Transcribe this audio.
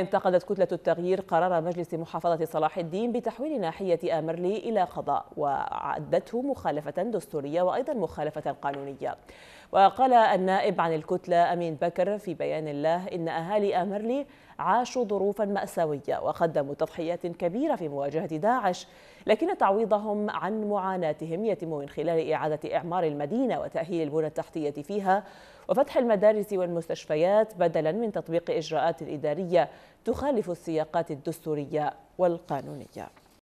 انتقدت كتلة التغيير قرار مجلس محافظة صلاح الدين بتحويل ناحية أمرلي إلى قضاء وعدته مخالفة دستورية وأيضا مخالفة قانونية وقال النائب عن الكتلة أمين بكر في بيان الله إن أهالي أمرلي عاشوا ظروفا مأساوية وقدموا تضحيات كبيرة في مواجهة داعش لكن تعويضهم عن معاناتهم يتم من خلال إعادة إعمار المدينة وتأهيل البنى التحتية فيها وفتح المدارس والمستشفيات بدلا من تطبيق إجراءات إدارية تخالف السياقات الدستورية والقانونية